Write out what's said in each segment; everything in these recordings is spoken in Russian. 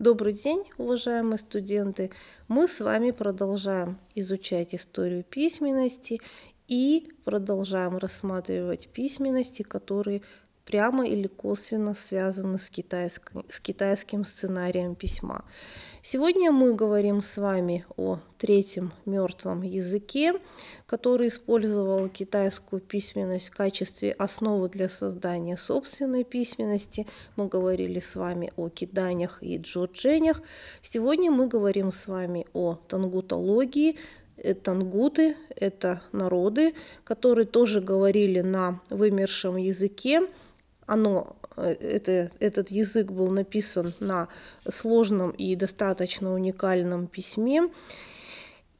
Добрый день, уважаемые студенты! Мы с вами продолжаем изучать историю письменности и продолжаем рассматривать письменности, которые прямо или косвенно связаны с, китайск... с китайским сценарием письма. Сегодня мы говорим с вами о третьем мертвом языке, который использовал китайскую письменность в качестве основы для создания собственной письменности. Мы говорили с вами о киданях и джодженях. Сегодня мы говорим с вами о тангутологии, э, тангуты – это народы, которые тоже говорили на вымершем языке, оно, э, это, этот язык был написан на сложном и достаточно уникальном письме.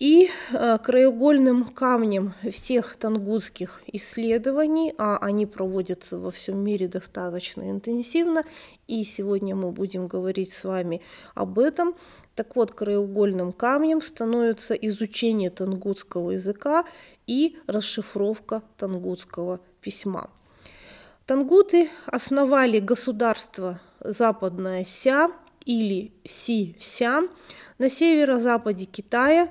И э, краеугольным камнем всех тангутских исследований, а они проводятся во всем мире достаточно интенсивно, и сегодня мы будем говорить с вами об этом. Так вот, краеугольным камнем становится изучение тангутского языка и расшифровка тангутского письма. Тангуты основали государство Западная Ся или Си-Ся на северо-западе Китая.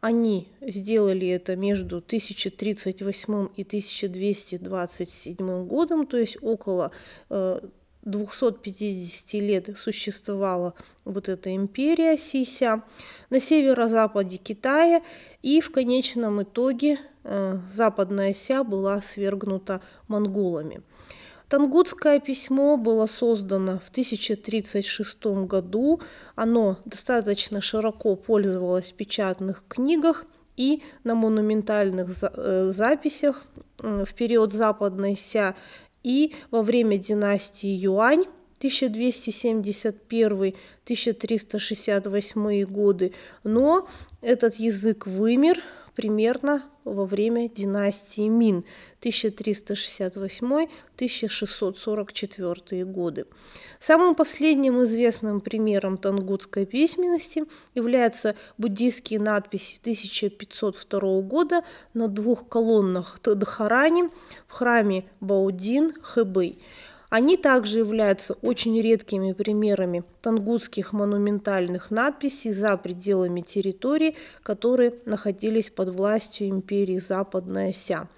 Они сделали это между 1038 и 1227 годом, то есть около 250 э, лет существовала вот эта империя Сися на северо-западе Китая, и в конечном итоге э, западная Ся была свергнута монголами – Тангутское письмо было создано в 1036 году. Оно достаточно широко пользовалось в печатных книгах и на монументальных э, записях в период Западной Ся и во время династии Юань 1271-1368 годы, но этот язык вымер, примерно во время династии Мин 1368-1644 годы. Самым последним известным примером тангутской письменности являются буддийские надписи 1502 года на двух колоннах Тадхарани в храме Баудин Хэбэй. Они также являются очень редкими примерами тангутских монументальных надписей за пределами территории, которые находились под властью империи Западная Ся.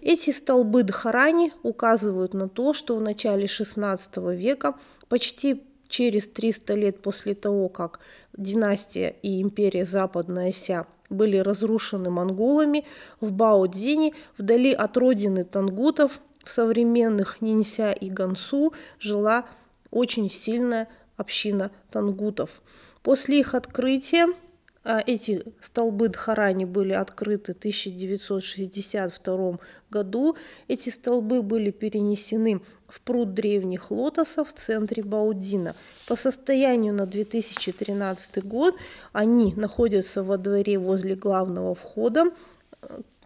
Эти столбы Дхарани указывают на то, что в начале XVI века почти через 300 лет после того, как династия и империя Западная Ся были разрушены монголами, в Баодзине, вдали от родины тангутов, в современных Нинся и Гансу жила очень сильная община тангутов. После их открытия а, эти столбы Дхарани были открыты в 1962 году. Эти столбы были перенесены в пруд древних лотосов в центре Баудина. По состоянию на 2013 год они находятся во дворе возле главного входа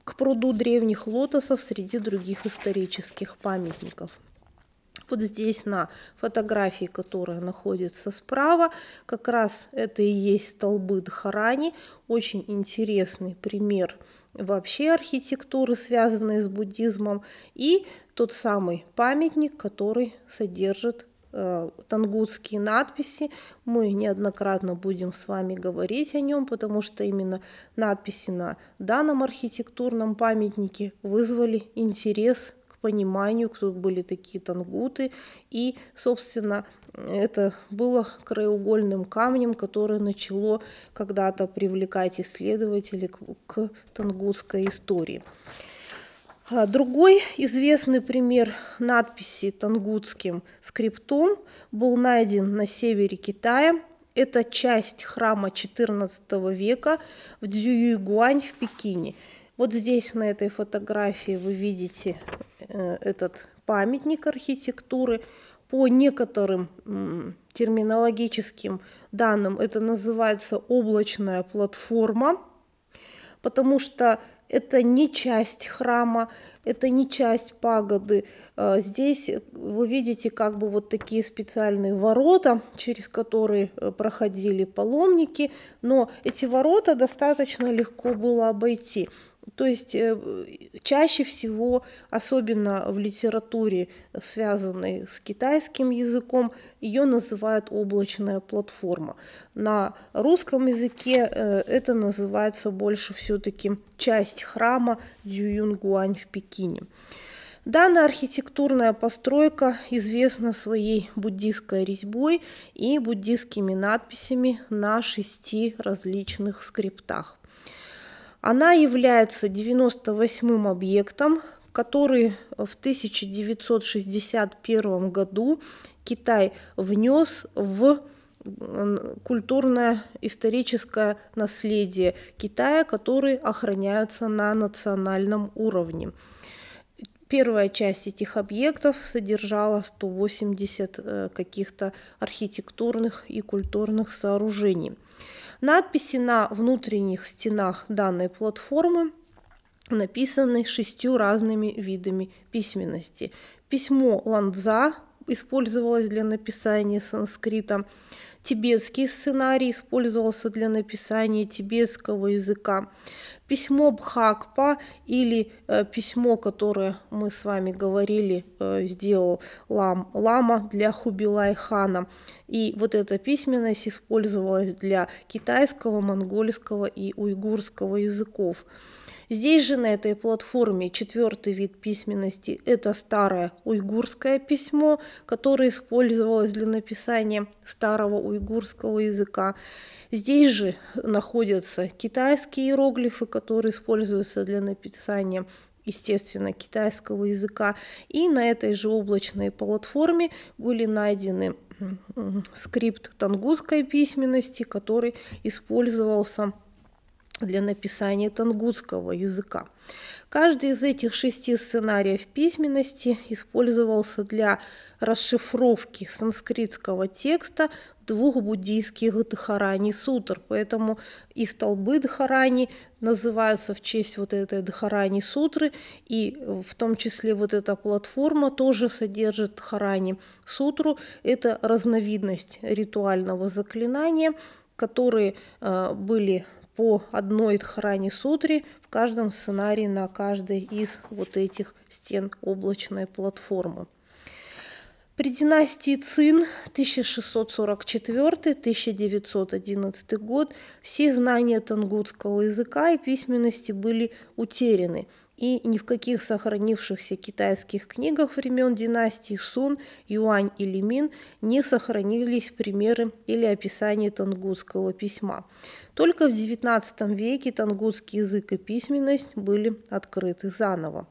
к пруду древних лотосов среди других исторических памятников. Вот здесь на фотографии, которая находится справа, как раз это и есть столбы Дхарани. Очень интересный пример вообще архитектуры, связанной с буддизмом. И тот самый памятник, который содержит Э, тангутские надписи. Мы неоднократно будем с вами говорить о нем, потому что именно надписи на данном архитектурном памятнике вызвали интерес к пониманию, кто были такие тангуты. И, собственно, это было краеугольным камнем, которое начало когда-то привлекать исследователей к тангутской истории. А, другой известный пример надписи тангутским скриптом был найден на севере Китая. Это часть храма XIV века в Дзюйгуань в Пекине. Вот здесь на этой фотографии вы видите э, этот памятник архитектуры. По некоторым терминологическим данным это называется облачная платформа, потому что это не часть храма, это не часть пагоды. А, здесь вы видите как бы вот такие специальные ворота, через которые э, проходили паломники, но эти ворота достаточно легко было обойти. То есть э, чаще всего, особенно в литературе, связанной с китайским языком, ее называют облачная платформа. На русском языке э, это называется больше все-таки часть храма Дююнгуань в Пекине. Данная архитектурная постройка известна своей буддийской резьбой и буддийскими надписями на шести различных скриптах. Она является 98-м объектом, который в 1961 году Китай внес в культурное историческое наследие Китая, которые охраняются на национальном уровне. Первая часть этих объектов содержала 180 э, каких-то архитектурных и культурных сооружений. Надписи на внутренних стенах данной платформы написаны шестью разными видами письменности. Письмо Ландза использовалось для написания санскрита, Тибетский сценарий использовался для написания тибетского языка. Письмо Бхакпа или э, письмо, которое мы с вами говорили, э, сделал лам, лама для Хубилай хана. И вот эта письменность использовалась для китайского, монгольского и уйгурского языков. Здесь же на этой платформе четвертый вид письменности – это старое уйгурское письмо, которое использовалось для написания старого уйгурского языка. Здесь же находятся китайские иероглифы, которые используются для написания естественно, китайского языка. И на этой же облачной платформе были найдены скрипт тангусской письменности, который использовался для написания тангутского языка. Каждый из этих шести сценариев письменности использовался для расшифровки санскритского текста двух буддийских дхарани сутр. Поэтому и столбы дхарани называются в честь вот этой дхарани сутры, и в том числе вот эта платформа тоже содержит дхарани сутру. Это разновидность ритуального заклинания, которые э, были по одной Дхарани Сутре в каждом сценарии на каждой из вот этих стен облачной платформы. При династии Цин 1644-1911 год все знания тангутского языка и письменности были утеряны, и ни в каких сохранившихся китайских книгах времен династий Сун, Юань или Мин не сохранились примеры или описания тангутского письма. Только в XIX веке тангутский язык и письменность были открыты заново.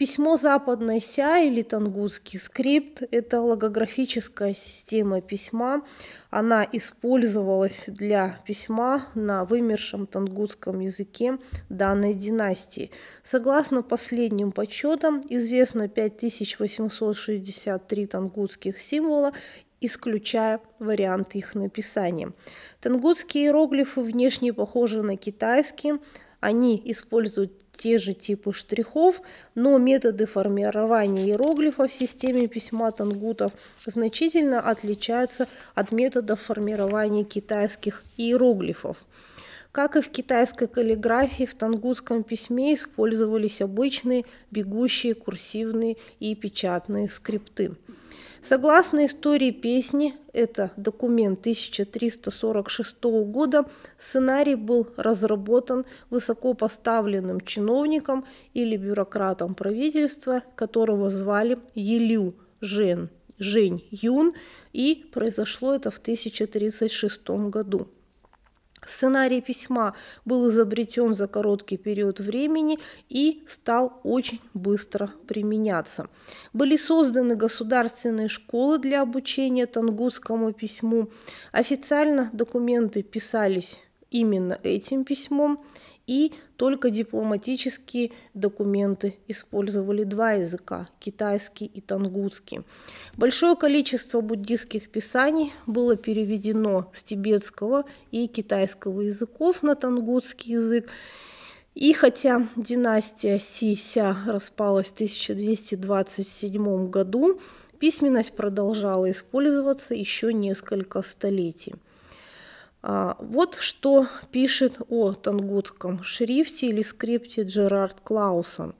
Письмо западной ся или тангутский скрипт – это логографическая система письма. Она использовалась для письма на вымершем тангутском языке данной династии. Согласно последним подсчетам, известно 5863 тангутских символа исключая вариант их написания. Тангутские иероглифы внешне похожи на китайские, они используют те же типы штрихов, но методы формирования иероглифов в системе письма тангутов значительно отличаются от методов формирования китайских иероглифов. Как и в китайской каллиграфии, в тангутском письме использовались обычные бегущие курсивные и печатные скрипты. Согласно истории песни, это документ 1346 года, сценарий был разработан высокопоставленным чиновником или бюрократом правительства, которого звали Елю Жен, Жень Юн, и произошло это в 1036 году. Сценарий письма был изобретен за короткий период времени и стал очень быстро применяться. Были созданы государственные школы для обучения тангутскому письму. Официально документы писались именно этим письмом и только дипломатические документы использовали два языка – китайский и тангутский. Большое количество буддийских писаний было переведено с тибетского и китайского языков на тангутский язык, и хотя династия Си-Ся распалась в 1227 году, письменность продолжала использоваться еще несколько столетий. А, вот что пишет о тангутском шрифте или скрипте Джерард Клаусон.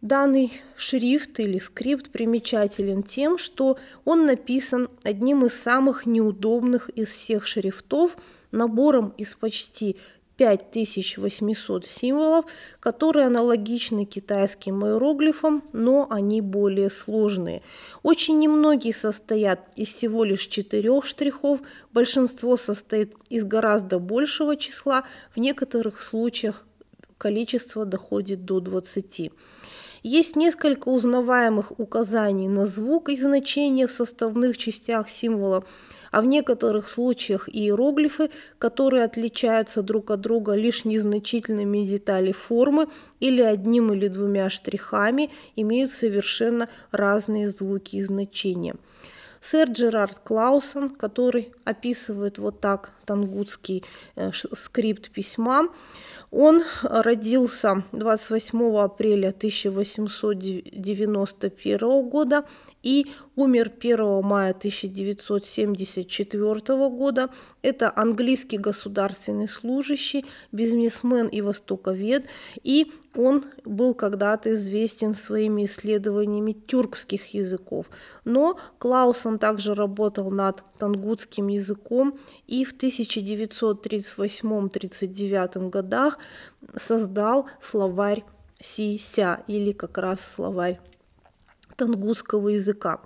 Данный шрифт или скрипт примечателен тем, что он написан одним из самых неудобных из всех шрифтов, набором из почти 5800 символов, которые аналогичны китайским иероглифам, но они более сложные. Очень немногие состоят из всего лишь четырех штрихов, большинство состоит из гораздо большего числа, в некоторых случаях количество доходит до 20. Есть несколько узнаваемых указаний на звук и значение в составных частях символа а в некоторых случаях иероглифы, которые отличаются друг от друга лишь незначительными деталями формы или одним или двумя штрихами, имеют совершенно разные звуки и значения. Сэр Джерард Клаусон, который описывает вот так тангутский э, скрипт письма. Он родился 28 апреля 1891 года и умер 1 мая 1974 года. Это английский государственный служащий, бизнесмен и востоковед, и он был когда-то известен своими исследованиями тюркских языков. Но Клаусон также работал над тангутским языком и в 1938-39 годах создал словарь Сися или как раз словарь тангутского языка.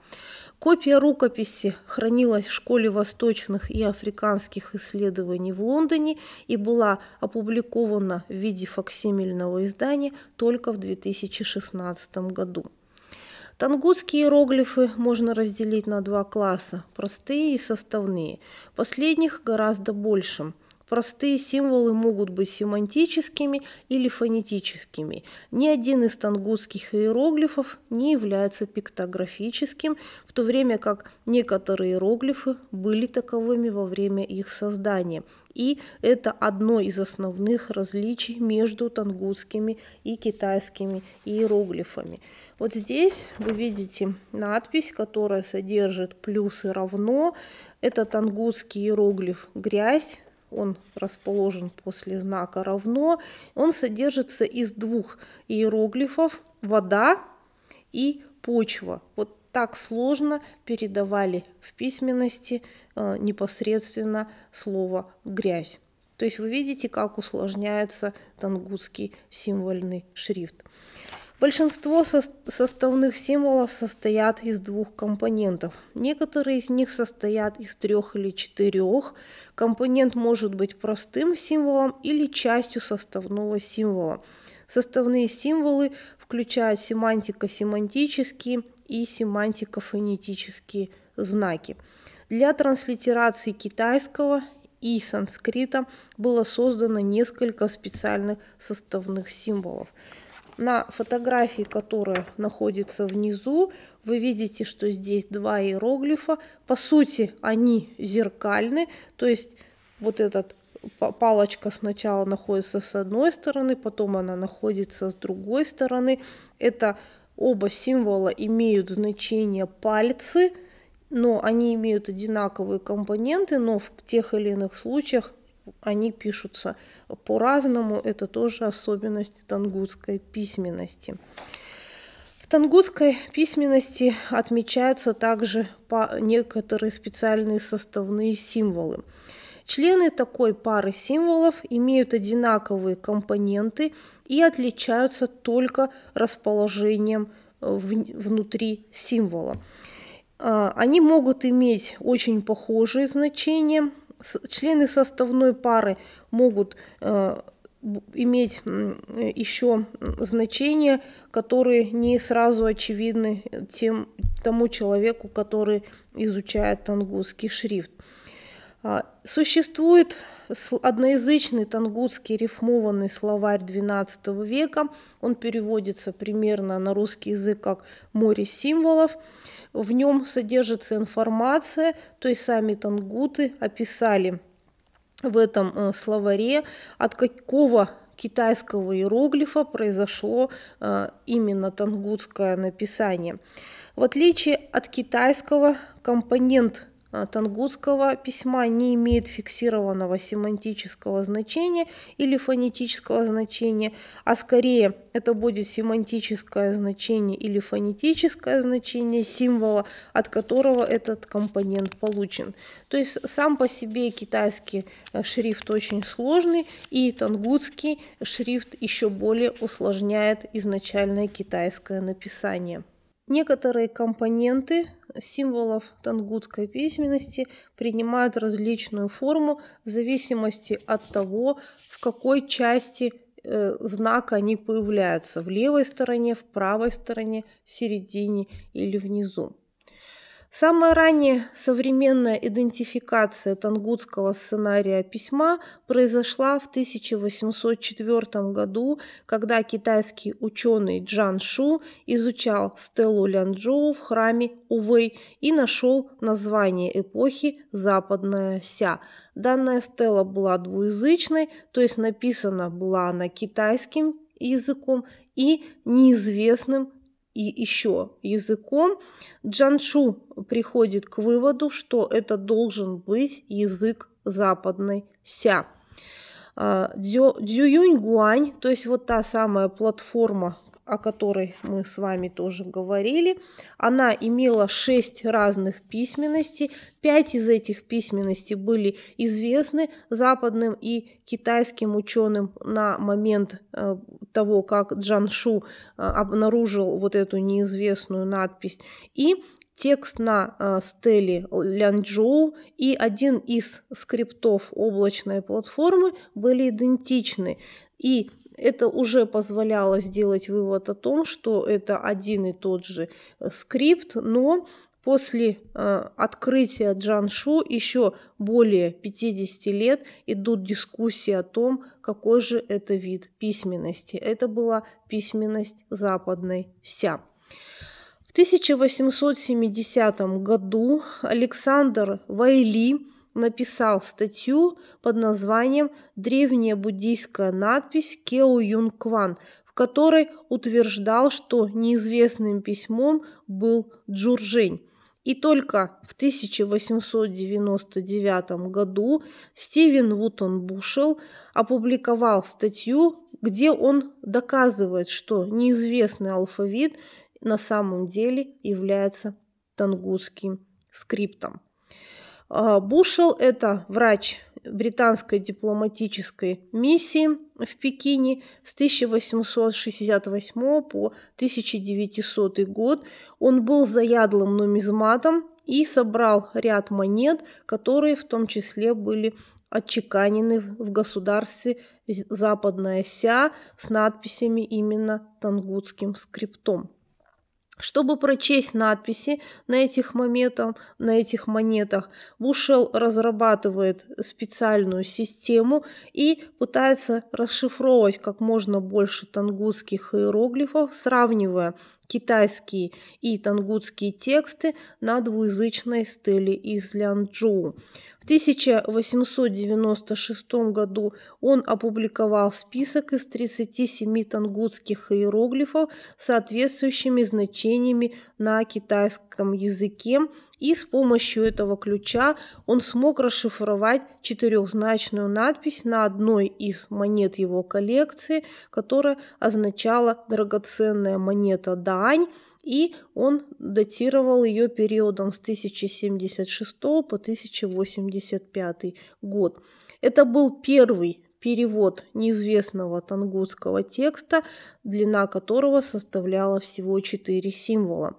Копия рукописи хранилась в Школе восточных и африканских исследований в Лондоне и была опубликована в виде факсимильного издания только в 2016 году. Тангутские иероглифы можно разделить на два класса – простые и составные. Последних гораздо больше – Простые символы могут быть семантическими или фонетическими. Ни один из тангутских иероглифов не является пиктографическим, в то время как некоторые иероглифы были таковыми во время их создания. И это одно из основных различий между тангутскими и китайскими иероглифами. Вот здесь вы видите надпись, которая содержит плюс и равно. Это тангутский иероглиф «грязь», он расположен после знака «равно». Он содержится из двух иероглифов «вода» и «почва». Вот так сложно передавали в письменности э, непосредственно слово «грязь». То есть вы видите, как усложняется тангутский символьный шрифт. Большинство составных символов состоят из двух компонентов. Некоторые из них состоят из трех или четырех. Компонент может быть простым символом или частью составного символа. Составные символы включают семантико-семантические и семантико-фонетические знаки. Для транслитерации китайского и санскрита было создано несколько специальных составных символов. На фотографии, которая находится внизу, вы видите, что здесь два иероглифа. По сути, они зеркальны, то есть вот этот палочка сначала находится с одной стороны, потом она находится с другой стороны. Это оба символа имеют значение пальцы, но они имеют одинаковые компоненты, но в тех или иных случаях они пишутся по-разному, это тоже особенность тангутской письменности. В тангутской письменности отмечаются также по некоторые специальные составные символы. Члены такой пары символов имеют одинаковые компоненты и отличаются только расположением э, внутри символа. А, они могут иметь очень похожие значения, Члены составной пары могут э, иметь еще значения, которые не сразу очевидны тем, тому человеку, который изучает тангусский шрифт. А, существует одноязычный тангутский рифмованный словарь XII века. Он переводится примерно на русский язык как «море символов». В нем содержится информация, то есть сами тангуты описали в этом э, словаре, от какого китайского иероглифа произошло э, именно тангутское написание. В отличие от китайского, компонент Э, тангутского письма не имеет фиксированного семантического значения или фонетического значения, а скорее это будет семантическое значение или фонетическое значение символа, от которого этот компонент получен. То есть сам по себе китайский э, шрифт очень сложный, и тангутский шрифт еще более усложняет изначальное китайское написание. Некоторые компоненты символов тангутской письменности принимают различную форму в зависимости от того, в какой части э, знака они появляются в левой стороне, в правой стороне, в середине или внизу. Самая ранняя современная идентификация тангутского сценария письма произошла в 1804 году, когда китайский ученый Джан Шу изучал стелу Лянчжоу в храме Увэй и нашел название эпохи «Западная вся». Данная стела была двуязычной, то есть написана была она китайским языком и неизвестным и еще языком, Джаншу приходит к выводу, что это должен быть язык западной ся. А, Дзююньгуань, то есть вот та самая платформа, о которой мы с вами тоже говорили, она имела шесть разных письменностей. Пять из этих письменностей были известны западным и китайским ученым на момент э, того, как Джаншу э, обнаружил вот эту неизвестную надпись. И текст на э, стеле Лянчжоу и один из скриптов облачной платформы были идентичны. И это уже позволяло сделать вывод о том, что это один и тот же э, скрипт, но после э, открытия Джаншу еще более 50 лет идут дискуссии о том, какой же это вид письменности. Это была письменность западной вся. В 1870 году Александр Вайли написал статью под названием «Древняя буддийская надпись Кео Юн Кван», в которой утверждал, что неизвестным письмом был Джуржень. И только в 1899 году Стивен Вутон Бушел опубликовал статью, где он доказывает, что неизвестный алфавит на самом деле является тангутским скриптом. А, Бушел – это врач британской дипломатической миссии в Пекине с 1868 по 1900 год. Он был заядлым нумизматом и собрал ряд монет, которые в том числе были отчеканены в государстве Западная Ся с надписями именно тангутским скриптом. Чтобы прочесть надписи на этих, монетах, на этих монетах, Бушел разрабатывает специальную систему и пытается расшифровать как можно больше тангутских иероглифов, сравнивая китайские и тангутские тексты на двуязычной стеле из Лянчжоу. В 1896 году он опубликовал список из 37 тангутских иероглифов с соответствующими значениями на китайском языке и с помощью этого ключа он смог расшифровать четырехзначную надпись на одной из монет его коллекции, которая означала «драгоценная монета Дань», и он датировал ее периодом с 1076 по 1085 год. Это был первый перевод неизвестного тангутского текста, длина которого составляла всего четыре символа.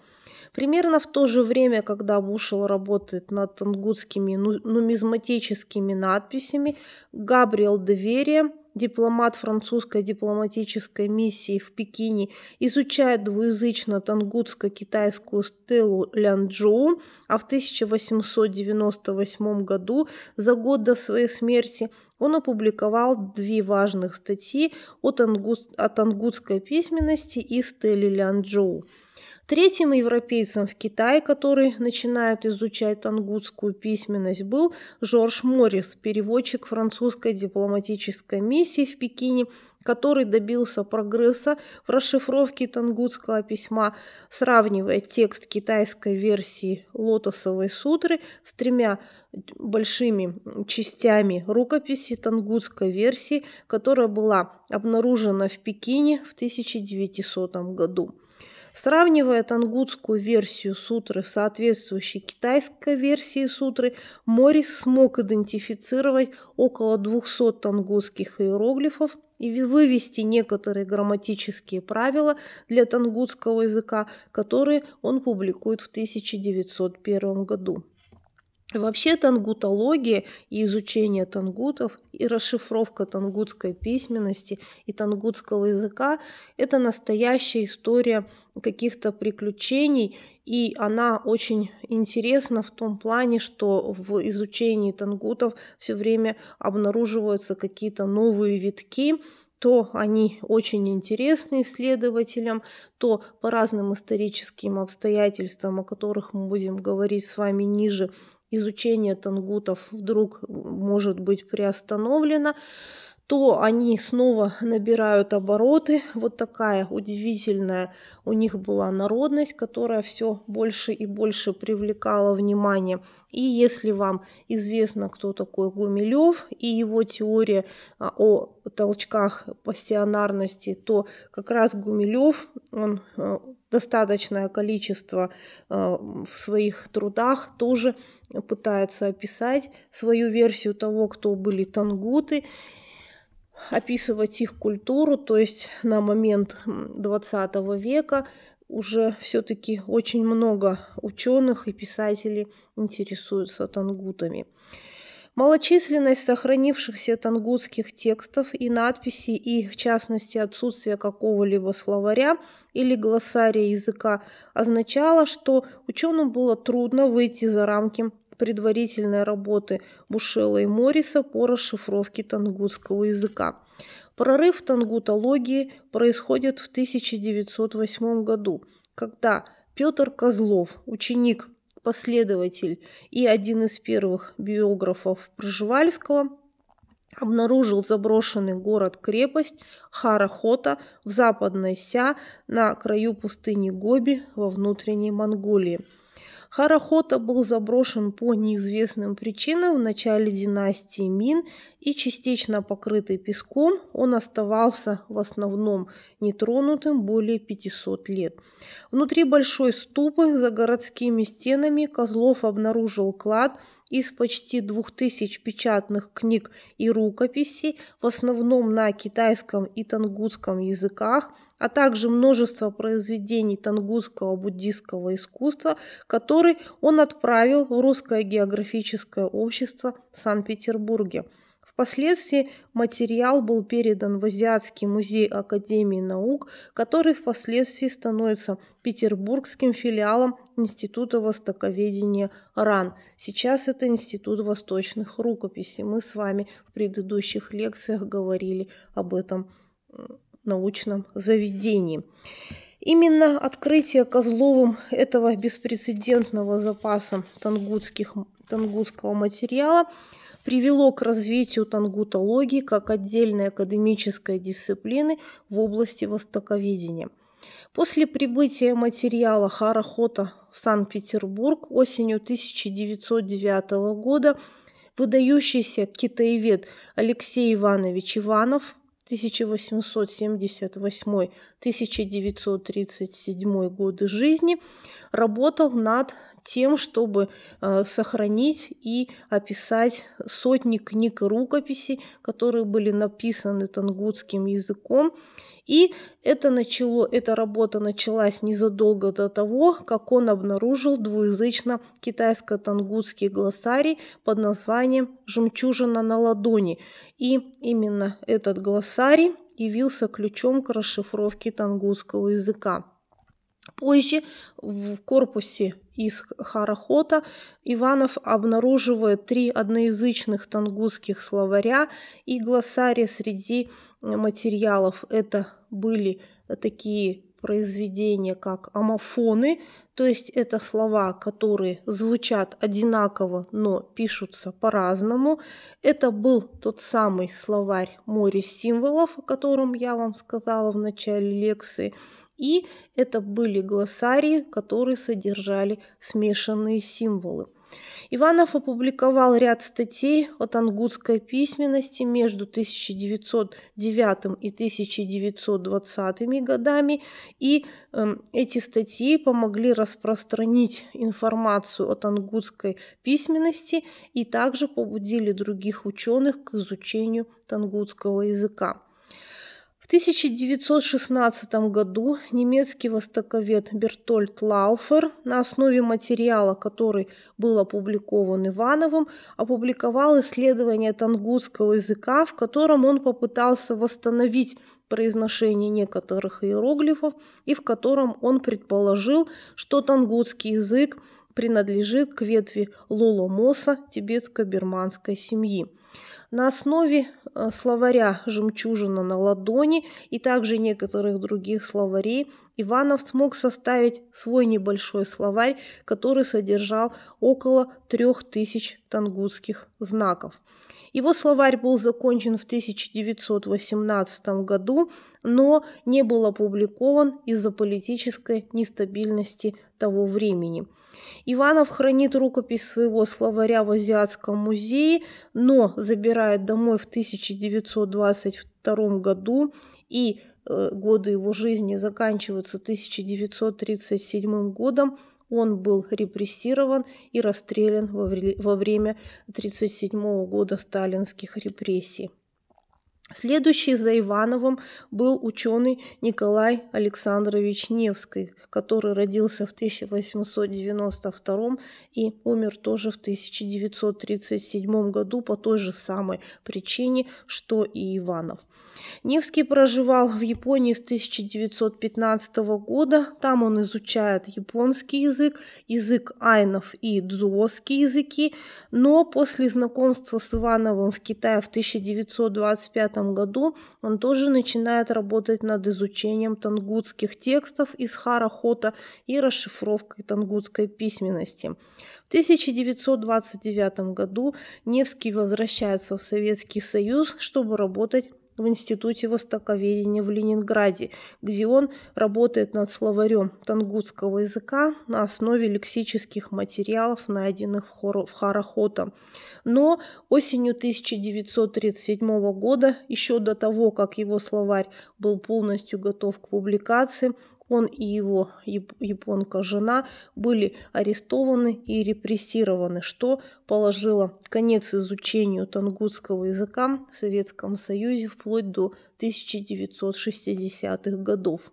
Примерно в то же время, когда Бушел работает над тангутскими нумизматическими надписями, Габриэл Деверия дипломат французской дипломатической миссии в Пекине, изучает двуязычно тангутско-китайскую стелу Лянчжоу, а в 1898 году, за год до своей смерти, он опубликовал две важных статьи о, тангут, о тангутской письменности и стеле Лянчжоу. Третьим европейцем в Китае, который начинает изучать тангутскую письменность, был Жорж Моррис, переводчик французской дипломатической миссии в Пекине, который добился прогресса в расшифровке тангутского письма, сравнивая текст китайской версии «Лотосовой сутры» с тремя большими частями рукописи тангутской версии, которая была обнаружена в Пекине в 1900 году. Сравнивая тангутскую версию сутры с соответствующей китайской версией сутры, Морис смог идентифицировать около 200 тангутских иероглифов и вывести некоторые грамматические правила для тангутского языка, которые он публикует в 1901 году. Вообще тангутология и изучение тангутов, и расшифровка тангутской письменности и тангутского языка – это настоящая история каких-то приключений, и она очень интересна в том плане, что в изучении тангутов все время обнаруживаются какие-то новые витки, то они очень интересны исследователям, то по разным историческим обстоятельствам, о которых мы будем говорить с вами ниже, изучение тангутов вдруг может быть приостановлено, то они снова набирают обороты. Вот такая удивительная у них была народность, которая все больше и больше привлекала внимание. И если вам известно, кто такой Гумилев и его теория а, о толчках пассионарности, то как раз Гумилев, он а, достаточное количество э, в своих трудах тоже пытается описать свою версию того, кто были тангуты, описывать их культуру, то есть на момент 20 века уже все-таки очень много ученых и писателей интересуются тангутами. Малочисленность сохранившихся тангутских текстов и надписей и, в частности, отсутствие какого-либо словаря или глоссария языка означало, что ученым было трудно выйти за рамки предварительной работы Бушела и Морриса по расшифровке тангутского языка. Прорыв тангутологии происходит в 1908 году, когда Петр Козлов, ученик последователь и один из первых биографов Пржевальского, обнаружил заброшенный город-крепость Харахота в западной Ся на краю пустыни Гоби во внутренней Монголии – Харахота был заброшен по неизвестным причинам в начале династии Мин и частично покрытый песком, он оставался в основном нетронутым более 500 лет. Внутри большой ступы за городскими стенами Козлов обнаружил клад, из почти двух тысяч печатных книг и рукописей, в основном на китайском и тангутском языках, а также множество произведений тангутского буддийского искусства, которые он отправил в Русское географическое общество в Санкт-Петербурге. Впоследствии материал был передан в Азиатский музей Академии наук, который впоследствии становится петербургским филиалом Института востоковедения РАН. Сейчас это Институт восточных рукописей. Мы с вами в предыдущих лекциях говорили об этом научном заведении. Именно открытие Козловым этого беспрецедентного запаса тангутских, тангутского материала привело к развитию тангутологии как отдельной академической дисциплины в области востоковедения – После прибытия материала Харахота в Санкт-Петербург осенью 1909 года выдающийся китаевед Алексей Иванович Иванов 1878-1937 годы жизни работал над тем, чтобы э, сохранить и описать сотни книг и рукописей, которые были написаны тангутским языком. И это начало, эта работа началась незадолго до того, как он обнаружил двуязычно-китайско-тангутский глоссарий под названием «Жемчужина на ладони». И именно этот глоссарий явился ключом к расшифровке тангутского языка. Позже в корпусе из Харахота Иванов обнаруживает три одноязычных тангутских словаря и глоссария среди материалов. Это были такие произведения как амофоны, то есть это слова, которые звучат одинаково, но пишутся по-разному. Это был тот самый словарь море символов, о котором я вам сказала в начале лекции. И это были глоссарии, которые содержали смешанные символы. Иванов опубликовал ряд статей о тангутской письменности между 1909 и 1920 годами, и эм, эти статьи помогли распространить информацию о тангутской письменности и также побудили других ученых к изучению тангутского языка. В 1916 году немецкий востоковед Бертольд Лауфер на основе материала, который был опубликован Ивановым, опубликовал исследование тангутского языка, в котором он попытался восстановить произношение некоторых иероглифов и в котором он предположил, что тангутский язык принадлежит к ветви лоломоса тибетско-бирманской семьи на основе э, словаря «Жемчужина на ладони» и также некоторых других словарей Иванов смог составить свой небольшой словарь, который содержал около трех тысяч тангутских знаков. Его словарь был закончен в 1918 году, но не был опубликован из-за политической нестабильности того времени. Иванов хранит рукопись своего словаря в Азиатском музее, но забирает домой в 1922 году и э, годы его жизни заканчиваются 1937 годом. Он был репрессирован и расстрелян во время 1937 года сталинских репрессий. Следующий за Ивановым был ученый Николай Александрович Невский, который родился в 1892 и умер тоже в 1937 году по той же самой причине, что и Иванов. Невский проживал в Японии с 1915 года. Там он изучает японский язык, язык айнов и дзуоские языки. Но после знакомства с Ивановым в Китае в 1925 1945 году он тоже начинает работать над изучением тангутских текстов из Харахота и расшифровкой тангутской письменности. В 1929 году Невский возвращается в Советский Союз, чтобы работать в Институте Востоковедения в Ленинграде, где он работает над словарем тангутского языка на основе лексических материалов, найденных в Харахота. Но осенью 1937 года, еще до того, как его словарь был полностью готов к публикации, он и его японка-жена были арестованы и репрессированы, что положило конец изучению тангутского языка в Советском Союзе вплоть до 1960-х годов.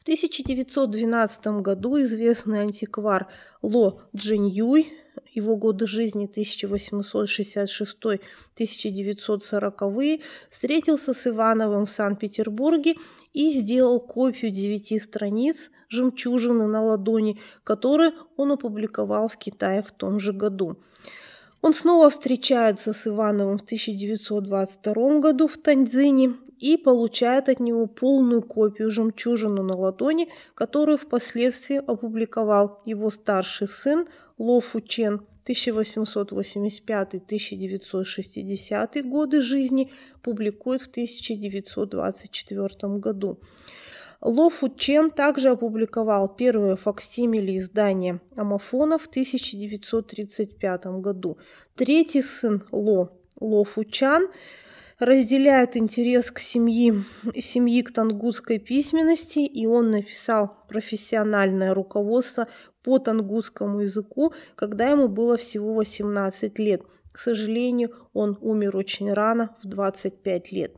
В 1912 году известный антиквар Ло Джинь Юй его годы жизни 1866-1940, встретился с Ивановым в Санкт-Петербурге и сделал копию девяти страниц «Жемчужины на ладони», которые он опубликовал в Китае в том же году. Он снова встречается с Ивановым в 1922 году в Танзине и получает от него полную копию «Жемчужину на ладони», которую впоследствии опубликовал его старший сын Ло Фучен 1885-1960 годы жизни, публикует в 1924 году. Ло Фучен также опубликовал первое факсимили издание Амофона в 1935 году. Третий сын Ло, Ло Фучан, Разделяет интерес к семье, семьи к тангусской письменности, и он написал профессиональное руководство по тангусскому языку, когда ему было всего 18 лет. К сожалению, он умер очень рано, в 25 лет.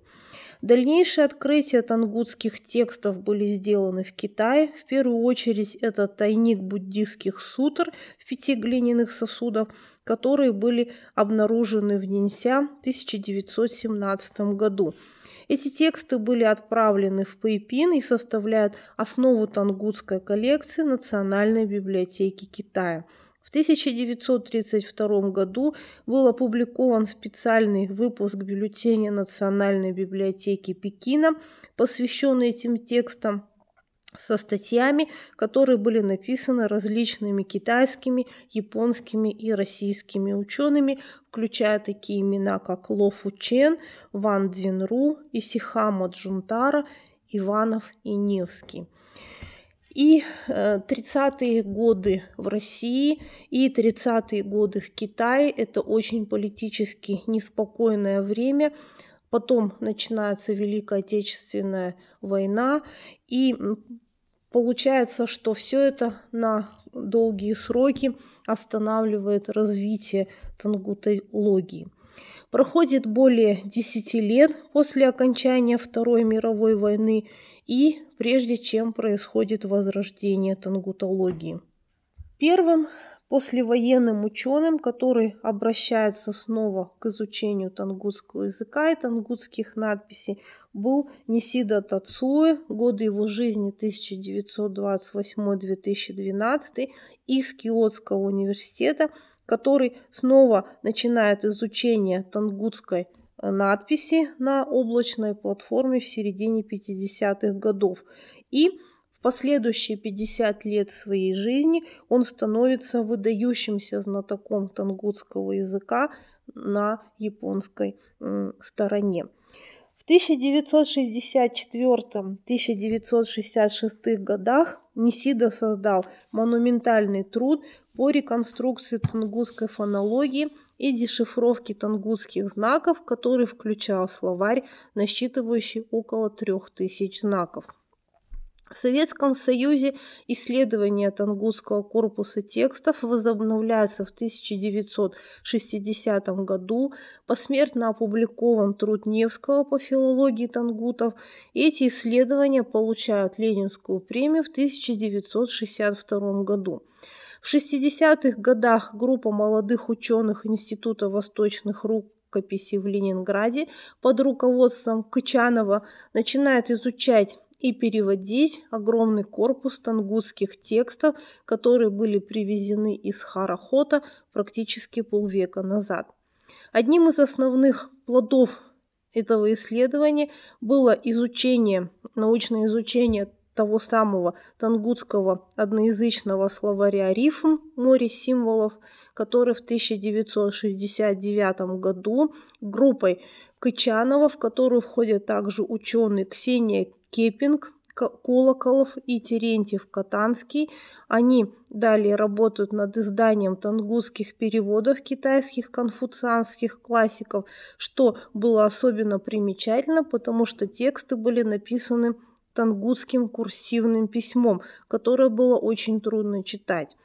Дальнейшие открытия тангутских текстов были сделаны в Китае. В первую очередь это тайник буддийских сутр в пяти глиняных сосудах, которые были обнаружены в Нинся в 1917 году. Эти тексты были отправлены в Пэйпин и составляют основу тангутской коллекции Национальной библиотеки Китая – 1932 году был опубликован специальный выпуск бюллетеня Национальной библиотеки Пекина, посвященный этим текстам со статьями, которые были написаны различными китайскими, японскими и российскими учеными, включая такие имена, как Ло Фу Чен, Ван Дзинру, Исихама Джунтара, Иванов и Невский. И 30-е э, годы в России и 30-е годы в Китае – это очень политически неспокойное время. Потом начинается Великая Отечественная война, и получается, что все это на долгие сроки останавливает развитие тангутологии. Проходит более 10 лет после окончания Второй мировой войны, и прежде чем происходит возрождение тангутологии. Первым послевоенным ученым, который обращается снова к изучению тангутского языка и тангутских надписей, был Нисида Тацуэ, годы его жизни 1928-2012, из Киотского университета, который снова начинает изучение тангутской надписи на облачной платформе в середине 50-х годов. И в последующие 50 лет своей жизни он становится выдающимся знатоком тангутского языка на японской стороне. В 1964-1966 годах Нисида создал монументальный труд по реконструкции тангутской фонологии и дешифровки тангутских знаков, который включал словарь, насчитывающий около 3000 знаков. В Советском Союзе исследования тангутского корпуса текстов возобновляются в 1960 году. Посмертно опубликован труд Невского по филологии тангутов. Эти исследования получают Ленинскую премию в 1962 году. В 60-х годах группа молодых ученых Института восточных рукописей в Ленинграде под руководством Кычанова начинает изучать и переводить огромный корпус тангутских текстов, которые были привезены из Харахота практически полвека назад. Одним из основных плодов этого исследования было изучение, научное изучение того самого тангутского одноязычного словаря «Рифм. Море символов», который в 1969 году группой Кычанова, в которую входят также ученые Ксения Кепинг, Колоколов и Терентьев Катанский. Они далее работают над изданием тангутских переводов китайских конфуцианских классиков, что было особенно примечательно, потому что тексты были написаны тангутским курсивным письмом, которое было очень трудно читать.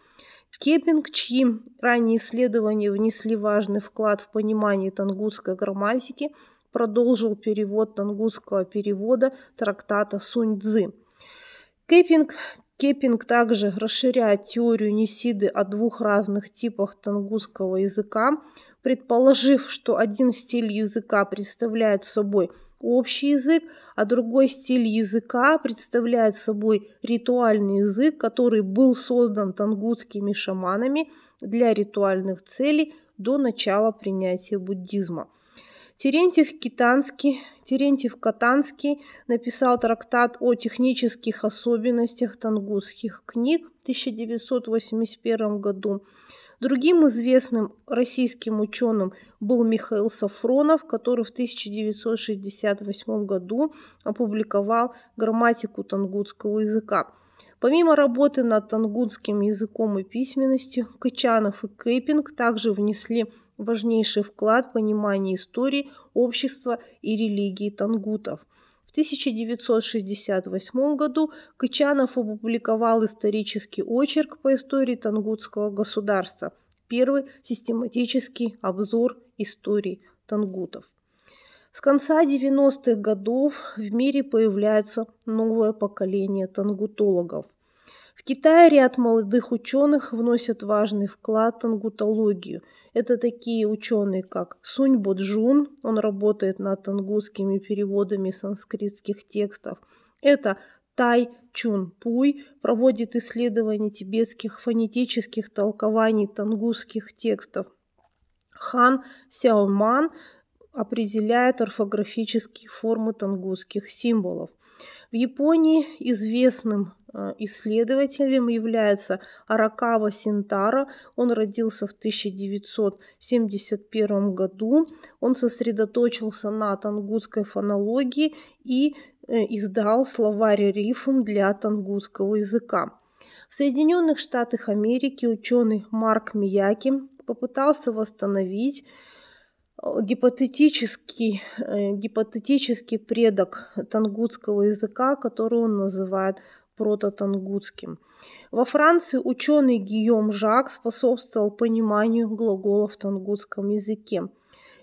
Кеппинг, чьи ранние исследования внесли важный вклад в понимание тангутской грамматики, продолжил перевод тангутского перевода трактата сунь Цзы. Кеппинг, Кеппинг также расширяет теорию Несиды о двух разных типах тангутского языка, предположив, что один стиль языка представляет собой – общий язык, а другой стиль языка представляет собой ритуальный язык, который был создан тангутскими шаманами для ритуальных целей до начала принятия буддизма. Терентьев Китанский, Терентьев Катанский написал трактат о технических особенностях тангутских книг в 1981 году. Другим известным российским ученым был Михаил Сафронов, который в 1968 году опубликовал грамматику тангутского языка. Помимо работы над тангутским языком и письменностью, Качанов и Кейпинг также внесли важнейший вклад в понимание истории, общества и религии тангутов – 1968 году Кычанов опубликовал исторический очерк по истории Тангутского государства, первый систематический обзор истории тангутов. С конца 90-х годов в мире появляется новое поколение тангутологов. В Китае ряд молодых ученых вносят важный вклад в тангутологию – это такие ученые, как Сунь Боджун, он работает над тангусскими переводами санскритских текстов. Это Тай Чун Пуй проводит исследования тибетских фонетических толкований тангусских текстов. Хан Сяоман определяет орфографические формы тангутских символов. В Японии известным э, исследователем является Аракава Синтара. Он родился в 1971 году. Он сосредоточился на тангутской фонологии и э, издал словарь рифм для тангутского языка. В Соединенных Штатах Америки ученый Марк Мияки попытался восстановить Э, гипотетический, э, гипотетический предок тангутского языка, который он называет прототангутским. Во Франции ученый Гийом Жак способствовал пониманию глаголов в тангутском языке. В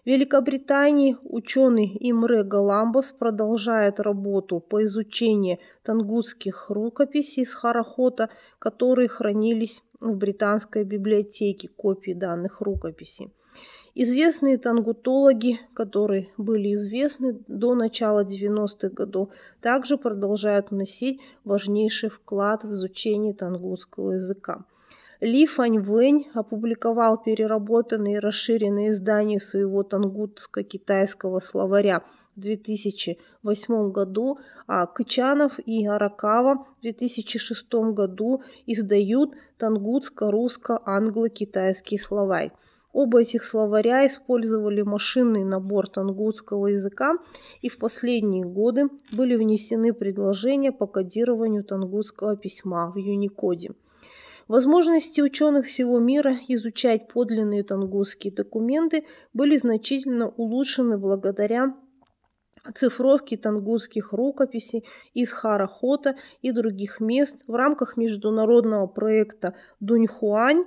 Великобритании ученый Имре Галамбас продолжает работу по изучению тангутских рукописей с Харахота, которые хранились в британской библиотеке копии данных рукописей. Известные тангутологи, которые были известны до начала 90-х годов, также продолжают вносить важнейший вклад в изучение тангутского языка. Ли Фань Вэнь опубликовал переработанные и расширенные издания своего тангутско-китайского словаря в 2008 году, а Кычанов и Аракава в 2006 году издают тангутско-русско-англо-китайский словарь. Оба этих словаря использовали машинный набор тангутского языка и в последние годы были внесены предложения по кодированию тангутского письма в Юникоде. Возможности ученых всего мира изучать подлинные тангутские документы были значительно улучшены благодаря оцифровки тангутских рукописей из Харахота и других мест в рамках международного проекта «Дуньхуань»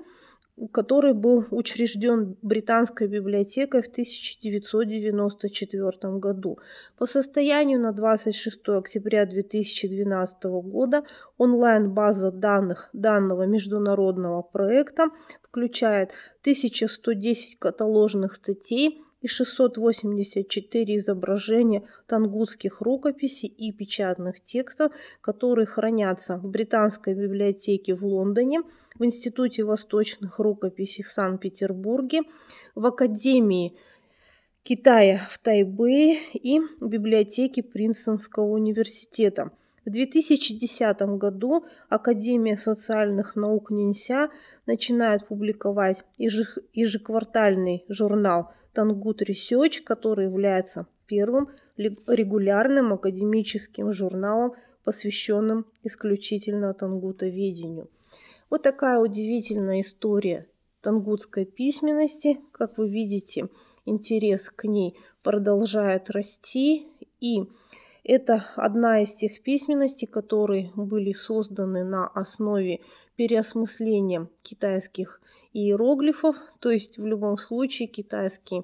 который был учрежден Британской библиотекой в 1994 году. По состоянию на 26 октября 2012 года онлайн-база данных данного международного проекта включает 1110 каталожных статей, и 684 изображения тангутских рукописей и печатных текстов, которые хранятся в Британской библиотеке в Лондоне, в Институте восточных рукописей в Санкт-Петербурге, в Академии Китая в Тайбэе и библиотеке Принстонского университета – в 2010 году Академия социальных наук Нинся начинает публиковать ежеквартальный журнал «Тангут Research, который является первым регулярным академическим журналом, посвященным исключительно тангутоведению. Вот такая удивительная история тангутской письменности. Как вы видите, интерес к ней продолжает расти, и это одна из тех письменностей, которые были созданы на основе переосмысления китайских иероглифов, то есть в любом случае китайский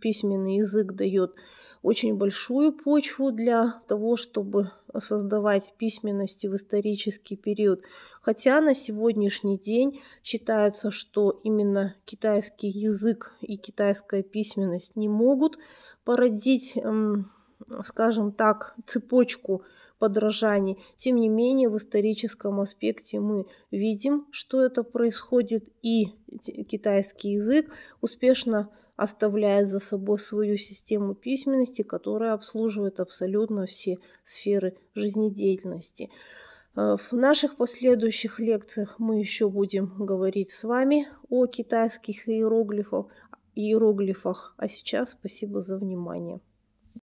письменный язык дает очень большую почву для того, чтобы создавать письменности в исторический период. Хотя на сегодняшний день считается, что именно китайский язык и китайская письменность не могут породить эм, скажем так, цепочку подражаний. Тем не менее, в историческом аспекте мы видим, что это происходит, и китайский язык успешно оставляет за собой свою систему письменности, которая обслуживает абсолютно все сферы жизнедеятельности. Э, в наших последующих лекциях мы еще будем говорить с вами о китайских иероглифах, иероглифах. А сейчас спасибо за внимание.